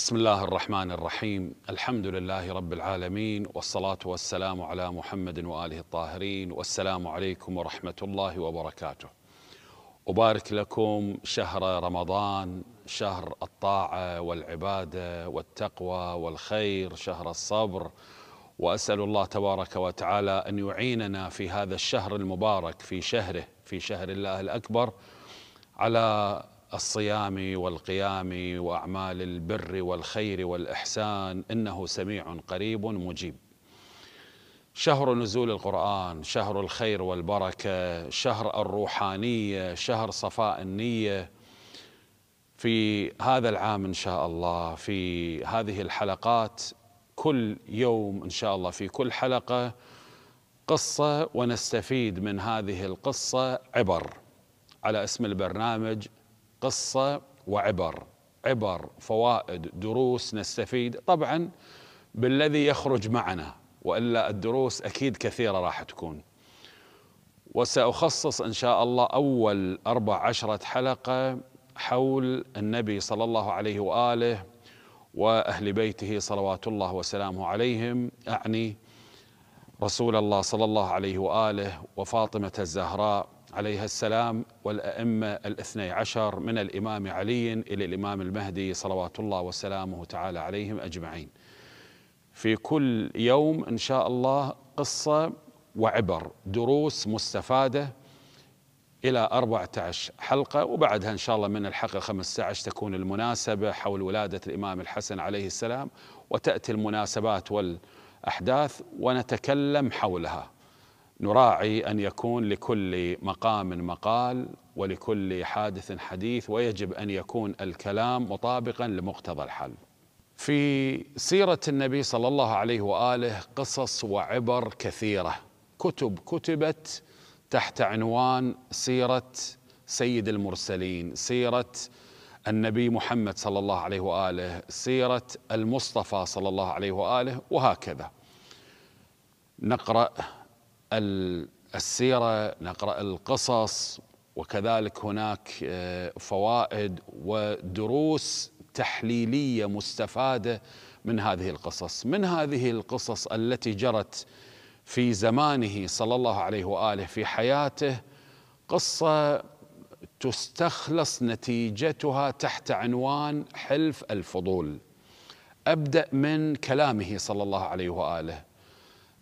بسم الله الرحمن الرحيم الحمد لله رب العالمين والصلاة والسلام على محمد وآله الطاهرين والسلام عليكم ورحمة الله وبركاته أبارك لكم شهر رمضان شهر الطاعة والعبادة والتقوى والخير شهر الصبر وأسأل الله تبارك وتعالى أن يعيننا في هذا الشهر المبارك في شهره في شهر الله الأكبر على الصيام والقيام واعمال البر والخير والاحسان انه سميع قريب مجيب. شهر نزول القران، شهر الخير والبركه، شهر الروحانيه، شهر صفاء النيه. في هذا العام ان شاء الله في هذه الحلقات كل يوم ان شاء الله في كل حلقه قصه ونستفيد من هذه القصه عبر على اسم البرنامج قصة وعبر عبر فوائد دروس نستفيد طبعا بالذي يخرج معنا والا الدروس اكيد كثيره راح تكون وساخصص ان شاء الله اول اربع عشره حلقه حول النبي صلى الله عليه واله واهل بيته صلوات الله وسلامه عليهم اعني رسول الله صلى الله عليه واله وفاطمه الزهراء عليه السلام والأئمة الاثني عشر من الإمام علي إلى الإمام المهدي صلوات الله وسلامه تعالى عليهم أجمعين في كل يوم إن شاء الله قصة وعبر دروس مستفادة إلى 14 حلقة وبعدها إن شاء الله من الحلقة 15 تكون المناسبة حول ولادة الإمام الحسن عليه السلام وتأتي المناسبات والأحداث ونتكلم حولها نراعي ان يكون لكل مقام مقال ولكل حادث حديث ويجب ان يكون الكلام مطابقا لمقتضى الحل. في سيره النبي صلى الله عليه واله قصص وعبر كثيره، كتب كتبت تحت عنوان سيره سيد المرسلين، سيره النبي محمد صلى الله عليه واله، سيره المصطفى صلى الله عليه واله وهكذا. نقرأ السيرة نقرأ القصص وكذلك هناك آه، فوائد ودروس تحليلية مستفادة من هذه القصص من هذه القصص التي جرت في زمانه صلى الله عليه وآله في حياته قصة تستخلص نتيجتها تحت عنوان حلف الفضول أبدأ من كلامه صلى الله عليه وآله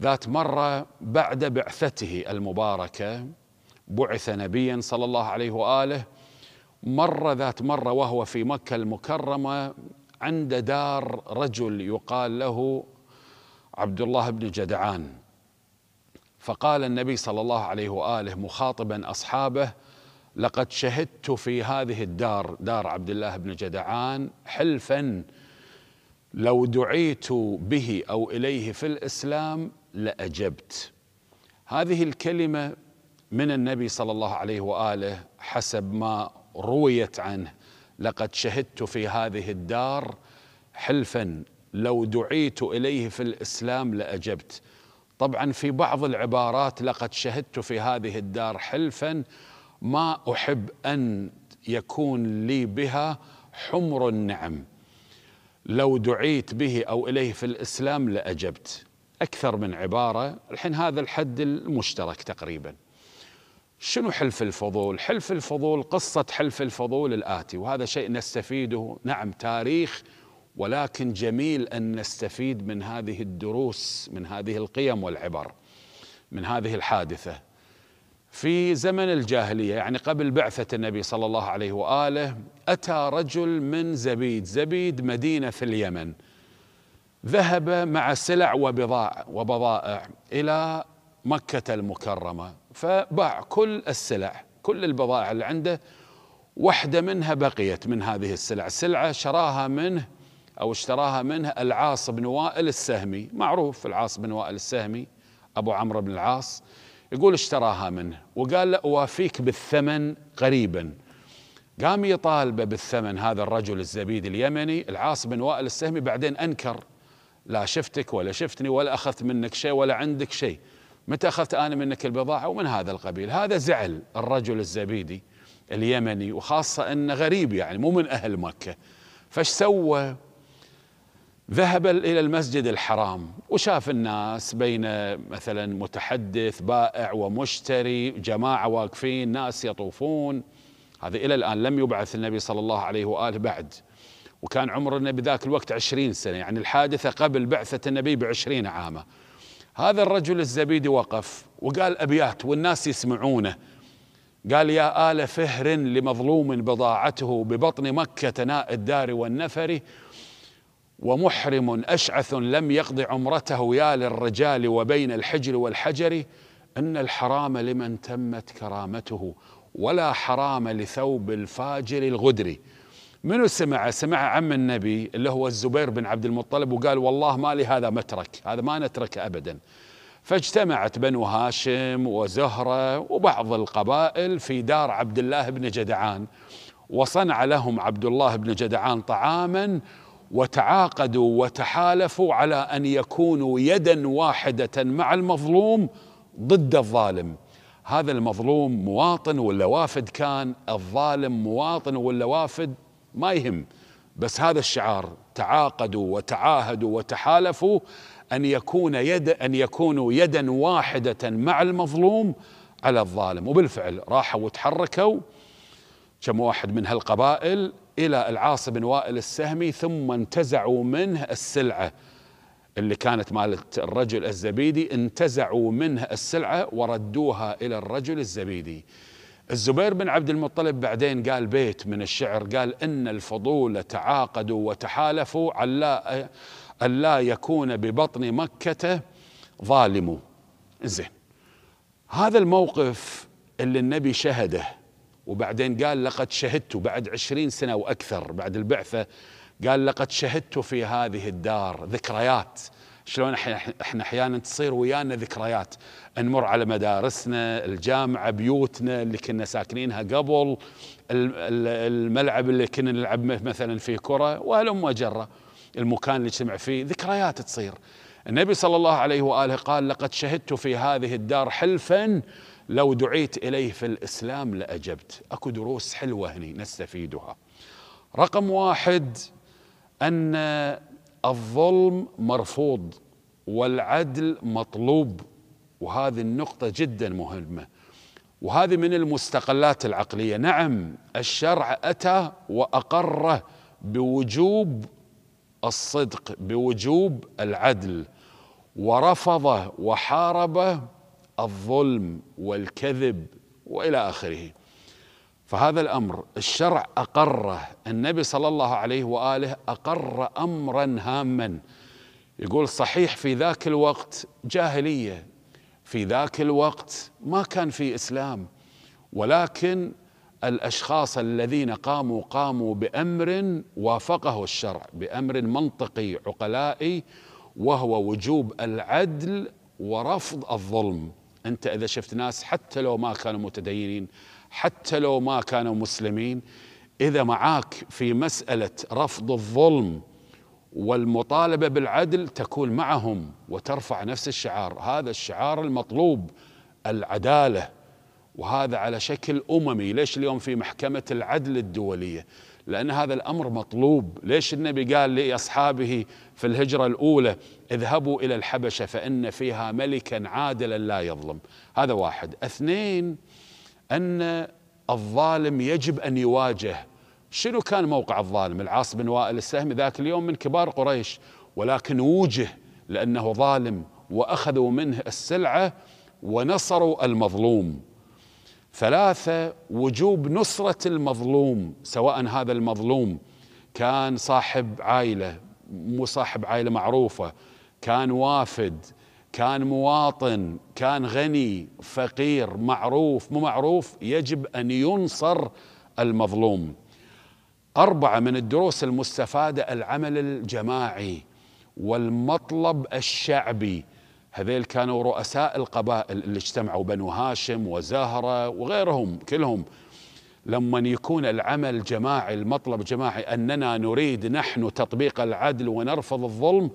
ذات مره بعد بعثته المباركه بعث نبيا صلى الله عليه واله مر ذات مره وهو في مكه المكرمه عند دار رجل يقال له عبد الله بن جدعان فقال النبي صلى الله عليه واله مخاطبا اصحابه لقد شهدت في هذه الدار دار عبد الله بن جدعان حلفا لو دعيت به او اليه في الاسلام لأجبت هذه الكلمة من النبي صلى الله عليه وآله حسب ما رويت عنه لقد شهدت في هذه الدار حلفا لو دعيت إليه في الإسلام لأجبت طبعا في بعض العبارات لقد شهدت في هذه الدار حلفا ما أحب أن يكون لي بها حمر النعم لو دعيت به او اليه في الاسلام لاجبت أكثر من عبارة الحين هذا الحد المشترك تقريبا شنو حلف الفضول؟ حلف الفضول قصة حلف الفضول الآتي وهذا شيء نستفيده نعم تاريخ ولكن جميل أن نستفيد من هذه الدروس من هذه القيم والعبر من هذه الحادثة في زمن الجاهلية يعني قبل بعثة النبي صلى الله عليه وآله أتى رجل من زبيد زبيد مدينة في اليمن ذهب مع سلع وبضاع وبضائع إلى مكة المكرمة فباع كل السلع كل البضائع اللي عنده واحدة منها بقيت من هذه السلع سلعة شراها منه أو اشتراها منه العاص بن وائل السهمي معروف العاص بن وائل السهمي أبو عمرو بن العاص يقول اشتراها منه وقال له أوافيك بالثمن قريبا قام يطالبه بالثمن هذا الرجل الزبيد اليمني العاص بن وائل السهمي بعدين أنكر لا شفتك ولا شفتني ولا أخذت منك شيء ولا عندك شيء متى أخذت أنا منك البضاعة ومن هذا القبيل هذا زعل الرجل الزبيدي اليمني وخاصة أنه غريب يعني مو من أهل مكة فش سوى ذهب إلى المسجد الحرام وشاف الناس بين مثلا متحدث بائع ومشتري جماعة واقفين ناس يطوفون هذا إلى الآن لم يبعث النبي صلى الله عليه وآله بعد وكان عمر النبي ذاك الوقت عشرين سنة يعني الحادثة قبل بعثة النبي بعشرين عاما هذا الرجل الزبيدي وقف وقال أبيات والناس يسمعونه قال يا آل فهر لمظلوم بضاعته ببطن مكة ناء الدار والنفر ومحرم أشعث لم يقض عمرته يا للرجال وبين الحجر والحجر إن الحرام لمن تمت كرامته ولا حرام لثوب الفاجر الغدري منو سمعه؟ سمعه عم النبي اللي هو الزبير بن عبد المطلب وقال والله ما لي هذا مترك، هذا ما نتركه ابدا. فاجتمعت بنو هاشم وزهره وبعض القبائل في دار عبد الله بن جدعان وصنع لهم عبد الله بن جدعان طعاما وتعاقدوا وتحالفوا على ان يكونوا يدا واحده مع المظلوم ضد الظالم. هذا المظلوم مواطن ولا وافد كان الظالم مواطن ولا وافد ما يهم بس هذا الشعار تعاقدوا وتعاهدوا وتحالفوا ان يكون يد ان يكونوا يدا واحده مع المظلوم على الظالم وبالفعل راحوا وتحركوا كم واحد من هالقبائل الى العاص بن وائل السهمي ثم انتزعوا منه السلعه اللي كانت مالت الرجل الزبيدي انتزعوا منه السلعه وردوها الى الرجل الزبيدي الزبير بن عبد المطلب بعدين قال بيت من الشعر قال إن الفضول تعاقدوا وتحالفوا على ألا يكون ببطن مكة ظالم زين هذا الموقف اللي النبي شهده وبعدين قال لقد شهدت بعد عشرين سنة وأكثر بعد البعثة قال لقد شهدت في هذه الدار ذكريات شلون احنا احيانا تصير ويانا ذكريات نمر على مدارسنا الجامعه بيوتنا اللي كنا ساكنينها قبل الملعب اللي كنا نلعب مثلا فيه كره وهلم وجره المكان اللي نجتمع فيه ذكريات تصير النبي صلى الله عليه واله قال لقد شهدت في هذه الدار حلفا لو دعيت اليه في الاسلام لاجبت اكو دروس حلوه هنا نستفيدها رقم واحد ان الظلم مرفوض والعدل مطلوب وهذه النقطة جدا مهمة وهذه من المستقلات العقلية نعم الشرع أتى وأقره بوجوب الصدق بوجوب العدل ورفضه وحاربه الظلم والكذب والى اخره فهذا الامر الشرع اقره النبي صلى الله عليه واله اقر امرا هاما يقول صحيح في ذاك الوقت جاهليه في ذاك الوقت ما كان في اسلام ولكن الاشخاص الذين قاموا قاموا بامر وافقه الشرع بامر منطقي عقلائي وهو وجوب العدل ورفض الظلم أنت إذا شفت ناس حتى لو ما كانوا متدينين حتى لو ما كانوا مسلمين إذا معاك في مسألة رفض الظلم والمطالبة بالعدل تكون معهم وترفع نفس الشعار هذا الشعار المطلوب العدالة وهذا على شكل أممي ليش اليوم في محكمة العدل الدولية لأن هذا الأمر مطلوب ليش النبي قال لأصحابه في الهجرة الأولى اذهبوا إلى الحبشة فإن فيها ملكا عادلا لا يظلم هذا واحد اثنين أن الظالم يجب أن يواجه شنو كان موقع الظالم العاص بن وائل السهمي ذاك اليوم من كبار قريش ولكن وجه لأنه ظالم وأخذوا منه السلعة ونصروا المظلوم ثلاثة وجوب نصرة المظلوم سواء هذا المظلوم كان صاحب عائلة مو صاحب عائلة معروفة كان وافد كان مواطن كان غني فقير معروف مو معروف يجب أن ينصر المظلوم أربعة من الدروس المستفادة العمل الجماعي والمطلب الشعبي هذيل كانوا رؤساء القبائل اللي اجتمعوا بنو هاشم وزاهرة وغيرهم كلهم لما يكون العمل جماعي المطلب جماعي أننا نريد نحن تطبيق العدل ونرفض الظلم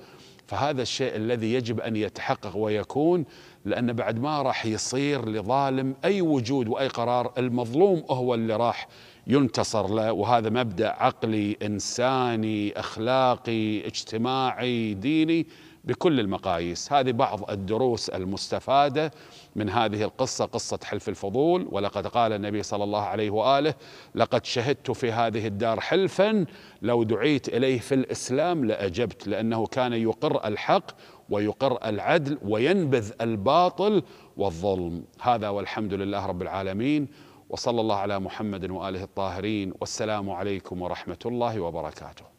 فهذا الشيء الذي يجب أن يتحقق ويكون لأن بعد ما راح يصير لظالم أي وجود وأي قرار المظلوم هو اللي راح ينتصر له وهذا مبدا عقلي انساني اخلاقي اجتماعي ديني بكل المقاييس هذه بعض الدروس المستفاده من هذه القصه قصه حلف الفضول ولقد قال النبي صلى الله عليه واله لقد شهدت في هذه الدار حلفا لو دعيت اليه في الاسلام لاجبت لانه كان يقر الحق ويقر العدل وينبذ الباطل والظلم هذا والحمد لله رب العالمين وصلى الله على محمد واله الطاهرين والسلام عليكم ورحمه الله وبركاته